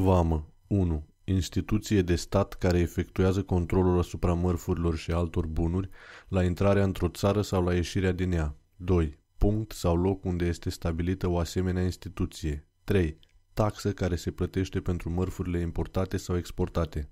Vamă 1. Instituție de stat care efectuează controlul asupra mărfurilor și altor bunuri la intrarea într-o țară sau la ieșirea din ea. 2. Punct sau loc unde este stabilită o asemenea instituție. 3. Taxă care se plătește pentru mărfurile importate sau exportate.